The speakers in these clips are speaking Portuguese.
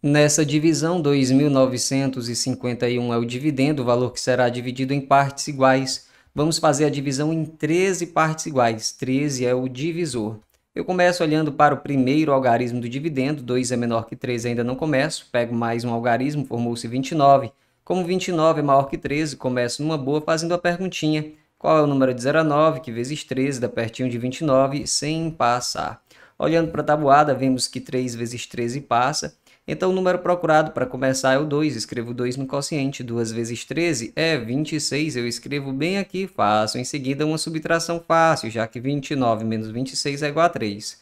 Nessa divisão, 2.951 é o dividendo, o valor que será dividido em partes iguais. Vamos fazer a divisão em 13 partes iguais, 13 é o divisor. Eu começo olhando para o primeiro algarismo do dividendo, 2 é menor que 3 ainda não começo, pego mais um algarismo, formou-se 29. Como 29 é maior que 13, começo numa boa fazendo a perguntinha, qual é o número de 0 a 9, que vezes 13 dá pertinho de 29, sem passar. Olhando para a tabuada, vemos que 3 vezes 13 passa, então o número procurado para começar é o 2, escrevo 2 no quociente, 2 vezes 13 é 26, eu escrevo bem aqui, faço em seguida uma subtração fácil, já que 29 menos 26 é igual a 3.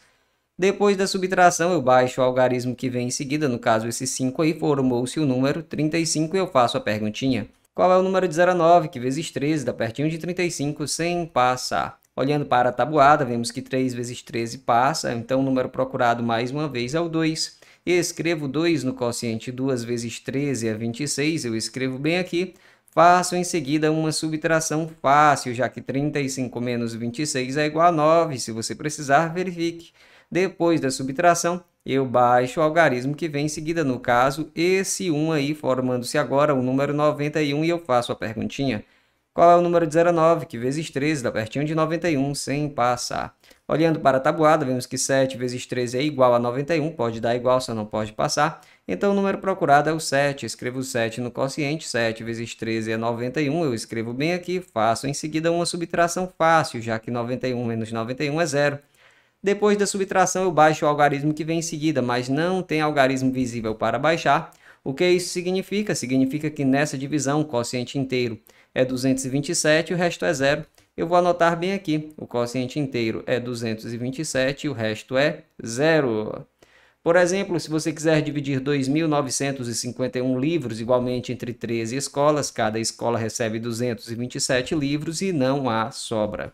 Depois da subtração, eu baixo o algarismo que vem em seguida, no caso esse 5 aí formou-se o número 35 e eu faço a perguntinha. Qual é o número de 19 que vezes 13 dá pertinho de 35 sem passar? Olhando para a tabuada, vemos que 3 vezes 13 passa, então o número procurado mais uma vez é o 2 e escrevo 2 no quociente 2 vezes 13 é 26, eu escrevo bem aqui, faço em seguida uma subtração fácil, já que 35 menos 26 é igual a 9, se você precisar, verifique. Depois da subtração, eu baixo o algarismo que vem em seguida, no caso, esse 1 aí, formando-se agora o número 91, e eu faço a perguntinha. Qual é o número de 09, que vezes 13 dá pertinho de 91, sem passar. Olhando para a tabuada, vemos que 7 vezes 13 é igual a 91, pode dar igual, só não pode passar. Então o número procurado é o 7, escrevo 7 no quociente, 7 vezes 13 é 91, eu escrevo bem aqui, faço em seguida uma subtração fácil, já que 91 menos 91 é zero. Depois da subtração eu baixo o algarismo que vem em seguida, mas não tem algarismo visível para baixar. O que isso significa? Significa que nessa divisão o quociente inteiro é 227 e o resto é zero. Eu vou anotar bem aqui. O quociente inteiro é 227 e o resto é zero. Por exemplo, se você quiser dividir 2.951 livros igualmente entre 13 escolas, cada escola recebe 227 livros e não há sobra.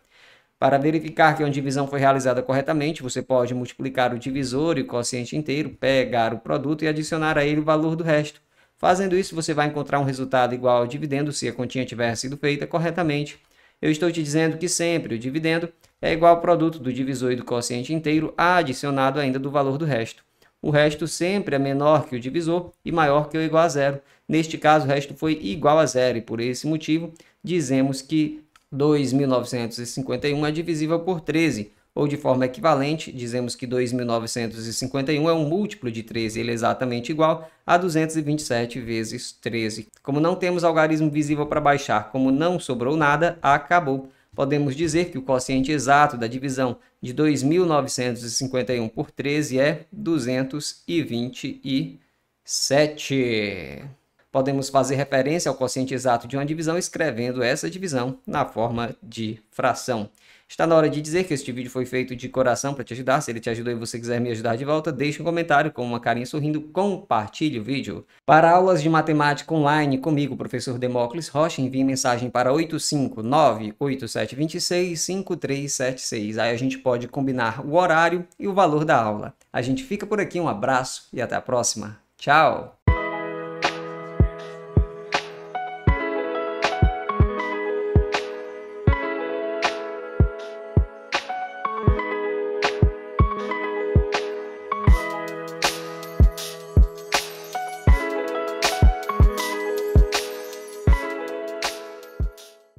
Para verificar que uma divisão foi realizada corretamente, você pode multiplicar o divisor e o quociente inteiro, pegar o produto e adicionar a ele o valor do resto. Fazendo isso, você vai encontrar um resultado igual ao dividendo se a continha tiver sido feita corretamente. Eu estou te dizendo que sempre o dividendo é igual ao produto do divisor e do quociente inteiro adicionado ainda do valor do resto. O resto sempre é menor que o divisor e maior que ou igual a zero. Neste caso, o resto foi igual a zero e por esse motivo dizemos que 2.951 é divisível por 13, ou de forma equivalente, dizemos que 2.951 é um múltiplo de 13, ele é exatamente igual a 227 vezes 13. Como não temos algarismo visível para baixar, como não sobrou nada, acabou. Podemos dizer que o quociente exato da divisão de 2.951 por 13 é 227 podemos fazer referência ao quociente exato de uma divisão escrevendo essa divisão na forma de fração. Está na hora de dizer que este vídeo foi feito de coração para te ajudar. Se ele te ajudou e você quiser me ajudar de volta, deixe um comentário com uma carinha sorrindo, compartilhe o vídeo. Para aulas de matemática online comigo, professor Demócles Rocha, envie mensagem para 859-8726-5376. Aí a gente pode combinar o horário e o valor da aula. A gente fica por aqui, um abraço e até a próxima. Tchau!